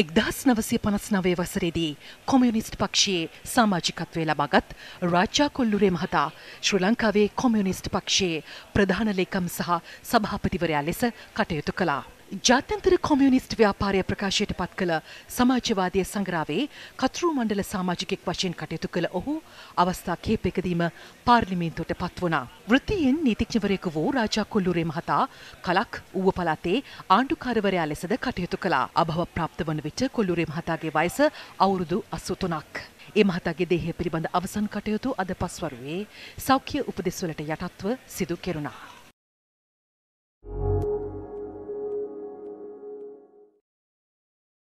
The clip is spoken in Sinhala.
එක්දහස් නවසය පනස් නවේ වසරේදී කොමියනිස්ට් පක්ෂයේ සාමාජිකත්වය ලබාගත් රාජා කොල්ලුරේ මහතා ශ්‍රී ලංකාවේ කොමියනිස්ට් පක්ෂයේ ප්‍රධාන ලේකම් සහ සභාපතිවරයා ලෙස කටයුතු කළා. ජාත්‍යන්තර කොමියුනිස්ට් ව්‍යාපාරය ප්‍රකාශයට පත් කළ සමාජවාදය සංග්‍රාවේ කතරු මණ්ඩල සාමාජිකෙක් වශයෙන් කටයුතු කළ ඔහු අවස්ථා කීපයකදීම පාර්ලිමේන්තුවට පත් වුණා. වෘත්තියෙන් නීතිඥවරයෙකු වූ රාජා කොල්ලුරේ මහතා කලක් ඌව පළාතේ ආණ්ඩුකාරවරයා ලෙසද කටයුතු කළා. අභව ප්‍රාප්ත වන විට කොල්ලුරේ මහතාගේ වයස අවුරුදු 83ක්. ඒ මහතාගේ දේහය පිළිබඳ අවසන් කටයුතු අද පස්වරුවේ සෞඛ්‍ය උපදෙස්වලට යටත්ව සිදු කෙරුණා.